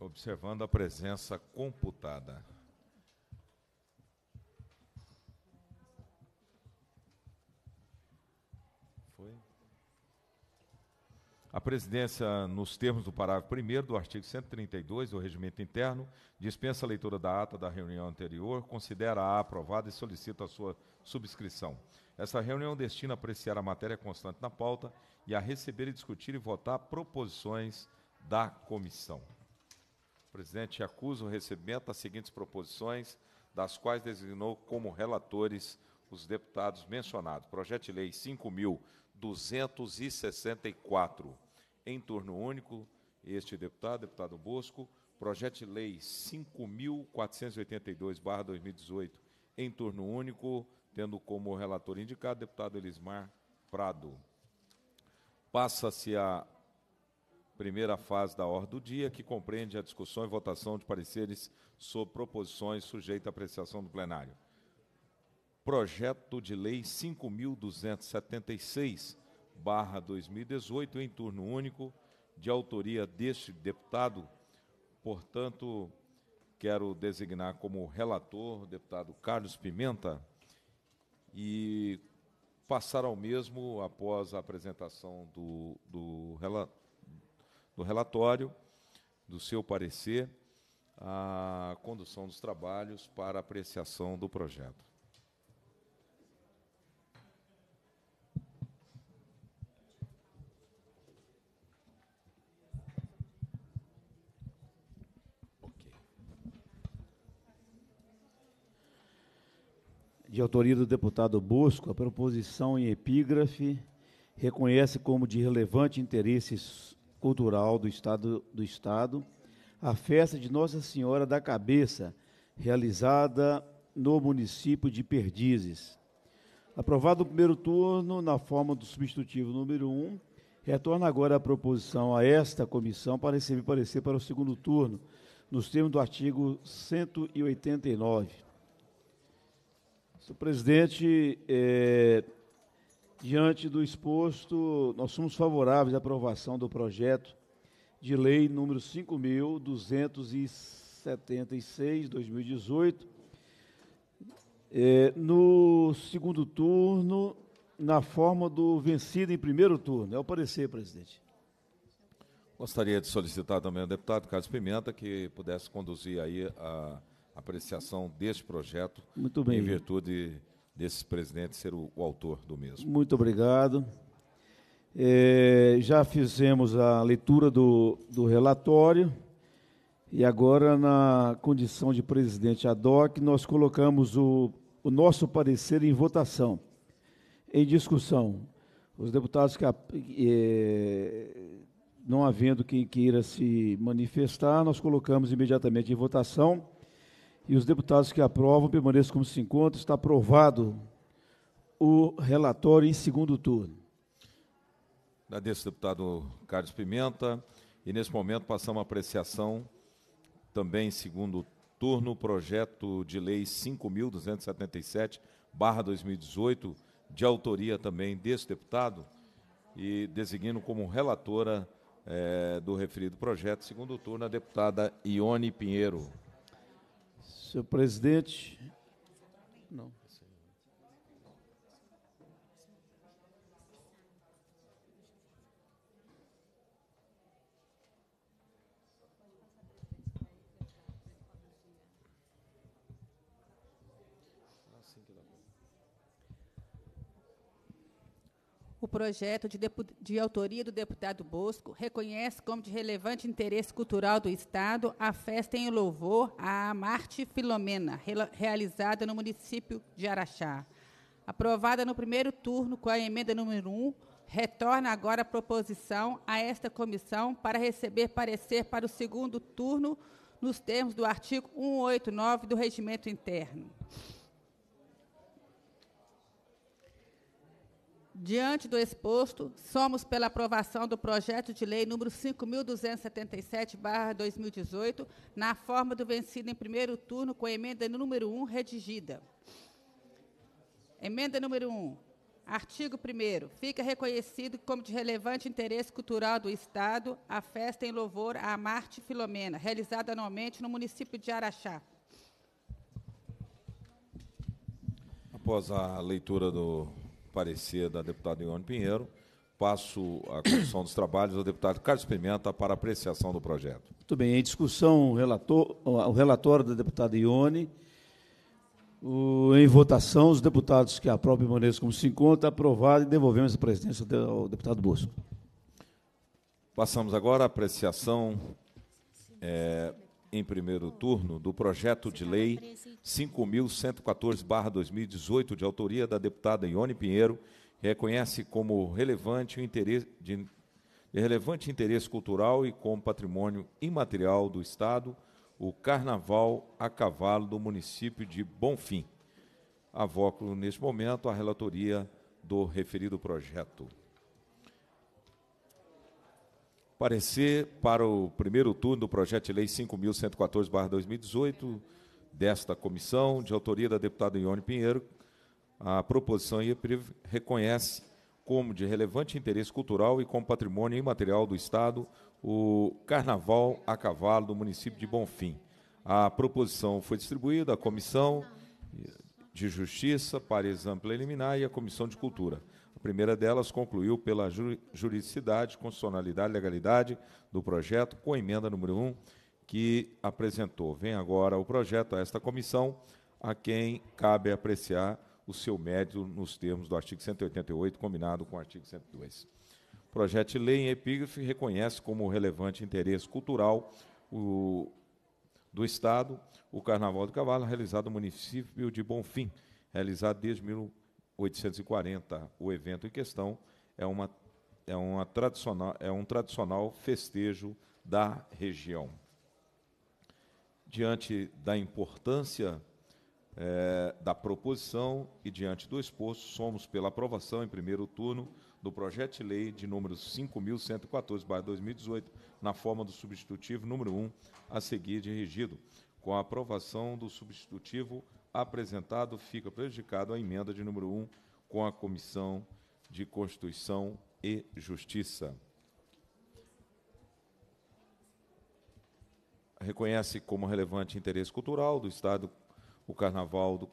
observando a presença computada. Foi? A presidência, nos termos do parágrafo 1 do artigo 132 do Regimento Interno, dispensa a leitura da ata da reunião anterior, considera-a aprovada e solicita a sua subscrição. Essa reunião destina a apreciar a matéria constante na pauta e a receber e discutir e votar proposições da comissão presidente acusa o recebimento das seguintes proposições, das quais designou como relatores os deputados mencionados. Projeto de Lei 5.264, em turno único, este deputado, deputado Bosco. Projeto de Lei 5.482-2018, em turno único, tendo como relator indicado deputado Elismar Prado. Passa-se a primeira fase da ordem do dia, que compreende a discussão e votação de pareceres sobre proposições sujeitas à apreciação do plenário. Projeto de Lei 5.276, 2018, em turno único, de autoria deste deputado. Portanto, quero designar como relator o deputado Carlos Pimenta e passar ao mesmo após a apresentação do, do relator do relatório, do seu parecer, a condução dos trabalhos para apreciação do projeto. de autoria do deputado Bosco, a proposição em epígrafe reconhece como de relevante interesse Cultural do Estado, do Estado a festa de Nossa Senhora da Cabeça, realizada no município de Perdizes. Aprovado o primeiro turno, na forma do substitutivo número 1, um, retorna agora a proposição a esta comissão para receber parecer para o segundo turno, nos termos do artigo 189. Senhor presidente, é, eh, Diante do exposto, nós somos favoráveis à aprovação do projeto de lei número 5.276-2018. É, no segundo turno, na forma do vencido em primeiro turno. É o parecer, presidente. Gostaria de solicitar também ao deputado Carlos Pimenta que pudesse conduzir aí a apreciação deste projeto. Muito bem. Em virtude desse presidente ser o, o autor do mesmo. Muito obrigado. É, já fizemos a leitura do, do relatório e agora, na condição de presidente ad hoc, nós colocamos o, o nosso parecer em votação, em discussão. Os deputados que, é, não havendo quem queira se manifestar, nós colocamos imediatamente em votação e os deputados que aprovam permaneçam como se encontram. Está aprovado o relatório em segundo turno. Agradeço, deputado Carlos Pimenta. E, nesse momento, passamos a apreciação, também em segundo turno, o projeto de lei 5.277, 2018, de autoria também desse deputado, e designando como relatora eh, do referido projeto, segundo turno, a deputada Ione Pinheiro. Senhor presidente. Não. O projeto de, de, autoria do deputado Bosco reconhece como de relevante interesse cultural do Estado a festa em louvor à Marte Filomena, re realizada no município de Araxá. Aprovada no primeiro turno com a emenda número 1, retorna agora a proposição a esta comissão para receber parecer para o segundo turno nos termos do artigo 189 do Regimento Interno. Diante do exposto, somos pela aprovação do projeto de lei número 5277/2018, na forma do vencido em primeiro turno com a emenda número 1 redigida. Emenda número 1. Artigo 1 Fica reconhecido como de relevante interesse cultural do Estado a festa em louvor à Marte Filomena, realizada anualmente no município de Araxá. Após a leitura do parecer da deputada Ione Pinheiro, passo a condução dos trabalhos ao deputado Carlos Pimenta para apreciação do projeto. Muito bem. Em discussão, o, relator, o relatório da deputada Ione. O, em votação, os deputados que aprovam permaneçam como se encontra, aprovado e devolvemos a presidência ao deputado Bosco. Passamos agora à apreciação é, em primeiro turno do projeto de lei 5.114-2018, de autoria da deputada Ione Pinheiro, reconhece como relevante o interesse de, de relevante interesse cultural e como patrimônio imaterial do Estado o Carnaval a Cavalo do município de Bonfim. Avoco, neste momento, a relatoria do referido projeto. Parecer para o primeiro turno do projeto de lei 5.114-2018 desta comissão, de autoria da deputada Ione Pinheiro, a proposição IEPRIV reconhece como de relevante interesse cultural e como patrimônio imaterial do Estado o Carnaval a Cavalo do município de Bonfim. A proposição foi distribuída à Comissão de Justiça para Exame Preliminar e à Comissão de Cultura. A primeira delas concluiu pela juridicidade, constitucionalidade, legalidade do projeto, com a emenda número 1, que apresentou. Vem agora o projeto a esta comissão, a quem cabe apreciar o seu mérito nos termos do artigo 188, combinado com o artigo 102. O projeto de lei em epígrafe reconhece como relevante interesse cultural o, do Estado o Carnaval do Cavalo, realizado no município de Bonfim, realizado desde 19 840. O evento em questão é, uma, é, uma tradicional, é um tradicional festejo da região. Diante da importância é, da proposição e diante do exposto, somos pela aprovação em primeiro turno do projeto de lei de número 5.114/2018, na forma do substitutivo número 1 a seguir dirigido, com a aprovação do substitutivo apresentado, fica prejudicado a emenda de número 1 com a Comissão de Constituição e Justiça. Reconhece como relevante interesse cultural do Estado o Carnaval do,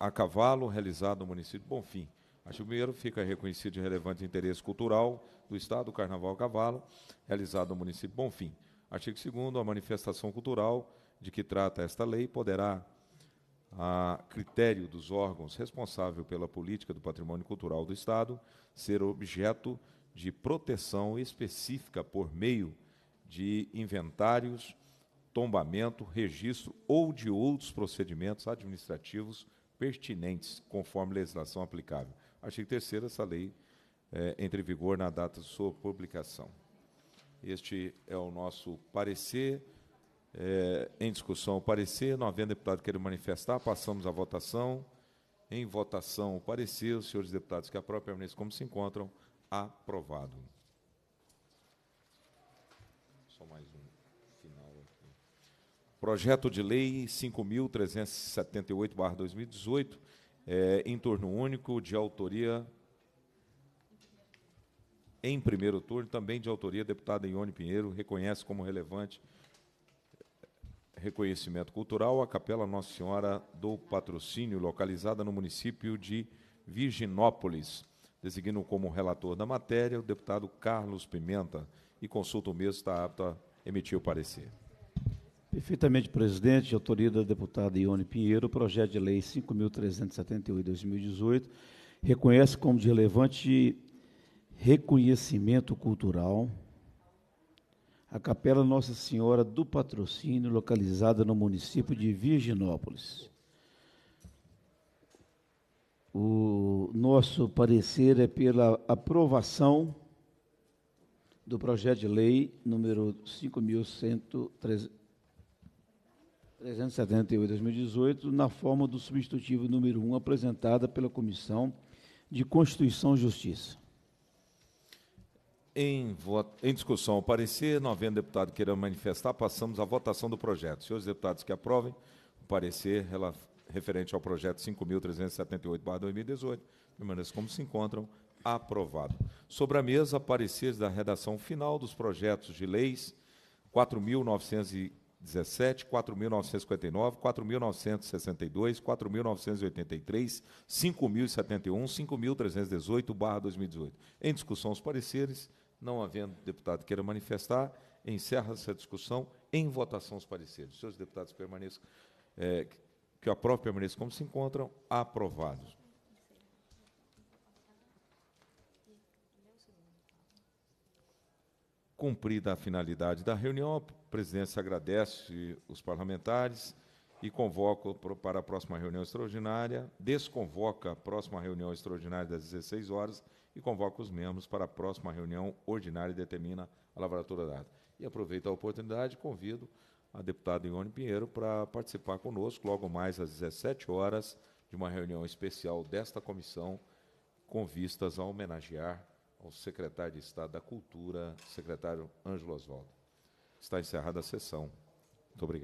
a cavalo realizado no município de Bonfim. Artigo 1 fica reconhecido de relevante interesse cultural do Estado o Carnaval a Cavalo, realizado no município de Bonfim. Artigo 2 a manifestação cultural de que trata esta lei poderá a critério dos órgãos responsáveis pela política do patrimônio cultural do Estado, ser objeto de proteção específica por meio de inventários, tombamento, registro ou de outros procedimentos administrativos pertinentes, conforme legislação aplicável. Artigo 3 essa lei é, eh, entre em vigor na data de sua publicação. Este é o nosso parecer. É, em discussão o parecer, não havendo deputado queira manifestar, passamos à votação. Em votação o parecer, os senhores deputados que a própria permaneçam como se encontram, aprovado. Só mais um final aqui. Projeto de Lei 5.378-2018, é, em turno único, de autoria em primeiro turno, também de autoria, deputada Ione Pinheiro, reconhece como relevante reconhecimento cultural, a Capela Nossa Senhora do Patrocínio, localizada no município de Virginópolis. Designo como relator da matéria o deputado Carlos Pimenta e consulta o mesmo, está apto a emitir o parecer. Perfeitamente, presidente. Autoria da deputada Ione Pinheiro, projeto de lei 5.378-2018 reconhece como de relevante reconhecimento cultural a Capela Nossa Senhora do Patrocínio, localizada no município de Virginópolis. O nosso parecer é pela aprovação do projeto de lei número 5.378-2018, na forma do substitutivo número 1, apresentada pela Comissão de Constituição e Justiça. Em, voto, em discussão o parecer, não havendo deputado queira manifestar, passamos à votação do projeto. Senhores deputados que aprovem o parecer referente ao projeto 5.378-2018, permaneçam como se encontram, aprovado. Sobre a mesa, pareceres da redação final dos projetos de leis 4.917, 4.959, 4.962, 4.983, 5.071, 5.318, 2018. Em discussão, os pareceres não havendo deputado queira manifestar, encerra essa discussão em votação os pareceres. Os seus deputados permaneçam, é, que o aprove permaneça como se encontram, aprovados. Cumprida a finalidade da reunião, a presidência agradece os parlamentares e convoca para a próxima reunião extraordinária, desconvoca a próxima reunião extraordinária das 16 horas, e convoca os membros para a próxima reunião ordinária e determina a lavratura da ata. E aproveito a oportunidade, convido a deputada Ione Pinheiro para participar conosco logo mais às 17 horas de uma reunião especial desta comissão com vistas a homenagear ao secretário de Estado da Cultura, secretário Ângelo Oswaldo. Está encerrada a sessão. Muito obrigado.